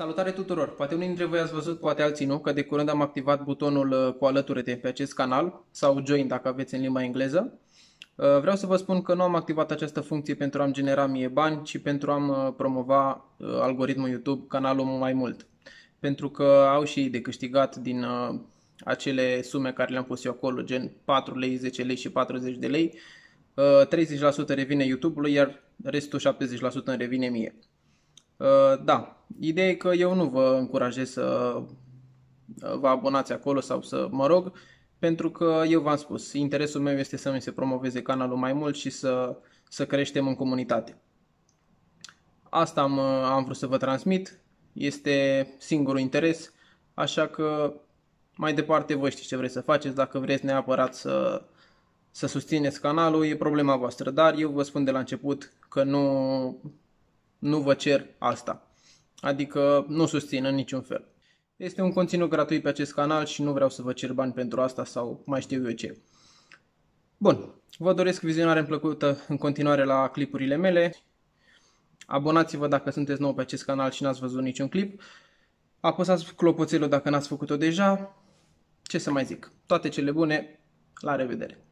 Salutare tuturor! Poate unii dintre voi ați văzut, poate alții nu, că de curând am activat butonul uh, cu de pe acest canal sau join dacă aveți în limba engleză. Uh, vreau să vă spun că nu am activat această funcție pentru a-mi genera mie bani, ci pentru a-mi uh, promova algoritmul YouTube canalul mai mult. Pentru că au și ei de câștigat din acele sume care le-am pus eu acolo, gen 4 lei, 10 lei și 40 de lei, 30% revine YouTube-ului, iar restul 70% revine mie. Uh, da, ideea e că eu nu vă încurajez să uh, vă abonați acolo sau să mă rog, pentru că eu v-am spus, interesul meu este să mi se promoveze canalul mai mult și să, să creștem în comunitate. Asta am, uh, am vrut să vă transmit, este singurul interes, așa că mai departe voi știți ce vreți să faceți, dacă vreți neapărat să, să susțineți canalul, e problema voastră, dar eu vă spun de la început că nu, nu vă cer asta. Adică nu susțin în niciun fel. Este un conținut gratuit pe acest canal și nu vreau să vă cer bani pentru asta sau mai știu eu ce. Bun, vă doresc vizionare plăcută în continuare la clipurile mele. Abonați-vă dacă sunteți nou pe acest canal și n-ați văzut niciun clip. Apăsați clopoțelul dacă n-ați făcut-o deja. Ce să mai zic? Toate cele bune, la revedere!